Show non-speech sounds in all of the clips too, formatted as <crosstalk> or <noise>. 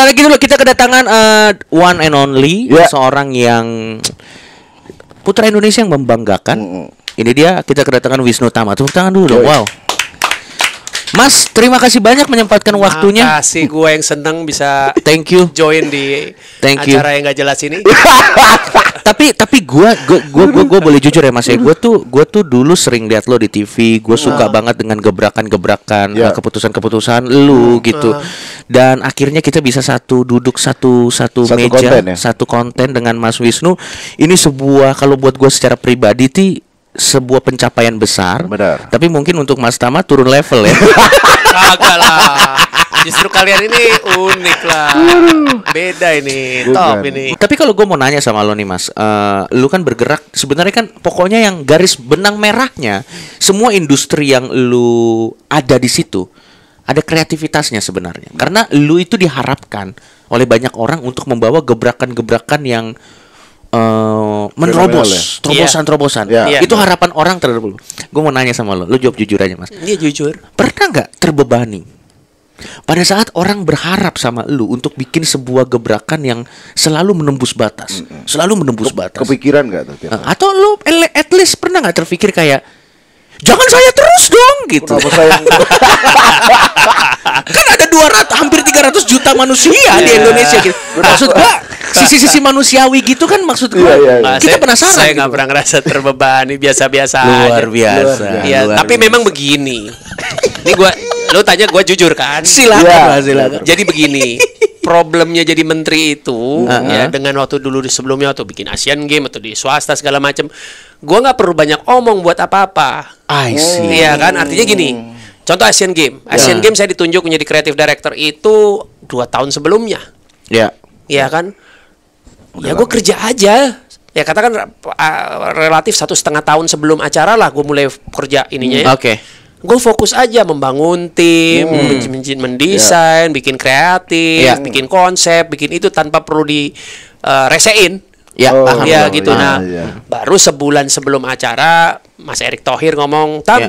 kita lagi dulu kita kedatangan uh, one and only yeah. seorang yang putra Indonesia yang membanggakan. Mm Ini dia kita kedatangan Wisnu Tama. Tepuk tangan dulu dong. Wow. Mas, terima kasih banyak menyempatkan waktunya. Terima kasih gue yang seneng bisa thank you join di thank acara you. yang gak jelas ini. <laughs> tapi tapi gue gue gue gue boleh jujur ya Mas ya, gue tuh gue tuh dulu sering liat lo di TV, gue nah. suka banget dengan gebrakan-gebrakan, yeah. keputusan-keputusan lu nah. gitu. Dan akhirnya kita bisa satu duduk satu satu, satu meja, konten ya? satu konten dengan Mas Wisnu. Ini sebuah kalau buat gue secara pribadi ti sebuah pencapaian besar. Benar. Tapi mungkin untuk Mas Tama turun level ya. <laughs> Kagak lah. Justru kalian ini unik lah. Beda ini, Bukan. top ini. Tapi kalau gue mau nanya sama lo nih Mas, uh, lu kan bergerak sebenarnya kan pokoknya yang garis benang merahnya semua industri yang lu ada di situ ada kreativitasnya sebenarnya. Karena lu itu diharapkan oleh banyak orang untuk membawa gebrakan-gebrakan yang uh, menerobos ya? terobosan-terobosan. Yeah. Iya. Yeah. Iya. Itu harapan orang terhadap lu. Gue mau nanya sama lo, lo jawab jujur aja mas. Iya jujur. Pernah nggak terbebani? Pada saat orang berharap sama lu untuk bikin sebuah gebrakan yang selalu menembus batas, mm -hmm. selalu menembus Ke batas. Kepikiran nggak eh, Atau lu at least pernah nggak terpikir kayak jangan saya terus dong gitu. Kenapa saya? <laughs> <laughs> Kan 200 hampir 300 juta manusia yeah. di iya. Indonesia gitu. Maksud gua sisi-sisi manusiawi gitu kan maksud gua. Yeah, iya, iya. yeah, kita saya, penasaran. Saya nggak gitu. pernah ngerasa terbebani biasa-biasa Luar biasa. Iya, tapi memang begini. Ini gua lo tanya gua jujur kan? Silakan, ya, silakan. Jadi begini. problemnya jadi menteri itu uh -huh. ya dengan waktu dulu di sebelumnya waktu bikin Asian Game atau di swasta segala macam, gua nggak perlu banyak omong buat apa-apa. I see. Iya kan? Artinya gini, Contoh Asian Game. Ya. Asian yeah. Game saya ditunjuk menjadi creative director itu dua tahun sebelumnya. Iya. Yeah. Iya kan? Udah ya gue kerja aja. Ya katakan uh, relatif satu setengah tahun sebelum acara lah gue mulai kerja ininya. Ya. Hmm, ya. Oke. Okay. Gue fokus aja membangun tim, hmm. mendesain, yeah. bikin kreatif, yeah. bikin konsep, bikin itu tanpa perlu di uh, resein. Ya, oh, ya gitu. Ya, nah, ya. baru sebulan sebelum acara Mas Erick Thohir ngomong, "Tam, ya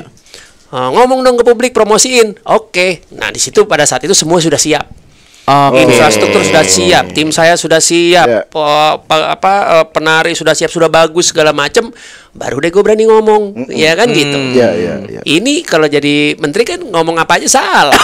ngomong dong ke publik promosiin oke okay. nah di situ pada saat itu semua sudah siap okay. infrastruktur sudah siap tim saya sudah siap yeah. apa e, penari sudah siap sudah bagus segala macem baru deh gue berani ngomong mm -mm. ya kan mm. gitu yeah, yeah, yeah. Ya. ini kalau jadi menteri kan ngomong apa aja salah <laughs>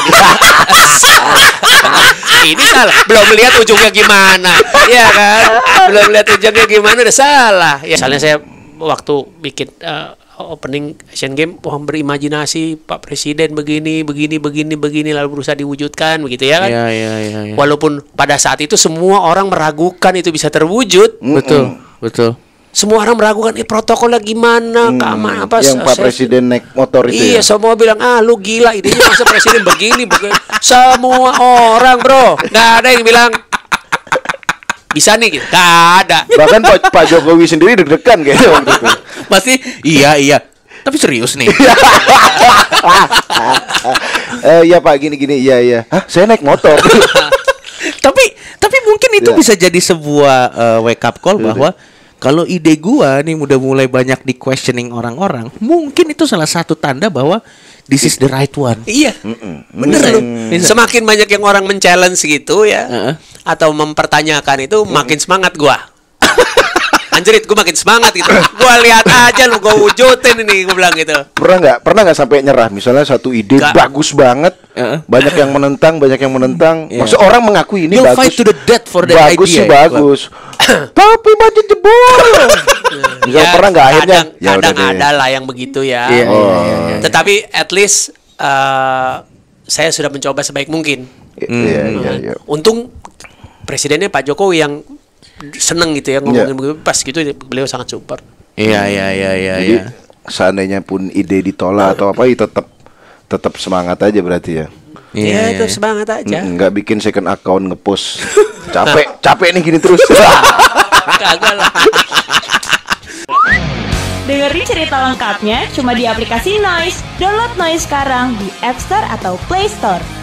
ini salah belum lihat ujungnya gimana ya kan belum lihat ujungnya gimana udah salah ya misalnya saya waktu bikin uh, Oh, opening Asian Games, oh, berimajinasi Pak Presiden begini begini begini begini lalu berusaha diwujudkan begitu ya kan? Ya, ya, ya, ya. Walaupun pada saat itu semua orang meragukan itu bisa terwujud. Mm-mm. Betul, betul. Semua orang meragukan eh protokolnya gimana, hmm, apa Yang Pak Presiden naik motor itu Iya, ya? semua bilang, "Ah, lu gila idenya masa presiden begini, begini." Semua orang, Bro. nggak ada yang bilang bisa nih gitu. Gak ada. Bahkan Pak, Pak Jokowi sendiri deg-degan kayaknya waktu Pasti <laughs> iya iya. Tapi serius nih. <laughs> eh ya Pak gini-gini iya iya. Hah, saya naik motor. <laughs> tapi tapi mungkin itu ya. bisa jadi sebuah uh, wake up call iya, bahwa iya. kalau ide gua nih udah mulai banyak di questioning orang-orang, mungkin itu salah satu tanda bahwa this is the right one. Iya, mm -mm. bener mm -mm. Semakin banyak yang orang men-challenge gitu ya, uh -uh atau mempertanyakan itu hmm. makin semangat gua <laughs> anjrit gua makin semangat gitu gua lihat aja lu gue wujudin ini gua bilang gitu pernah nggak pernah nggak sampai nyerah misalnya satu ide gak. bagus banget uh -huh. banyak yang menentang banyak yang menentang yeah. maksud orang mengakui ini You'll bagus fight to the death for that bagus idea, sih bagus bagus. <coughs> tapi mati jebol <coughs> misal ya, pernah nggak akhirnya kadang, ya kadang ada lah yang begitu ya yeah. Iya, iya, oh. Yeah, iya. tetapi at least uh, saya sudah mencoba sebaik mungkin yeah, yeah, yeah. untung presidennya Pak Jokowi yang seneng gitu ya ngomongin yeah. Iya. pas gitu beliau sangat super. Iya iya iya iya. Jadi ya. seandainya pun ide ditolak atau apa, itu ya tetap tetap semangat aja berarti ya. Iya yeah, iya, itu iya. semangat aja. Nggak bikin second account ngepost. <laughs> capek capek nih gini terus. <laughs> Kagak Dengerin cerita lengkapnya cuma di aplikasi Noise. Download Noise sekarang di App Store atau Play Store.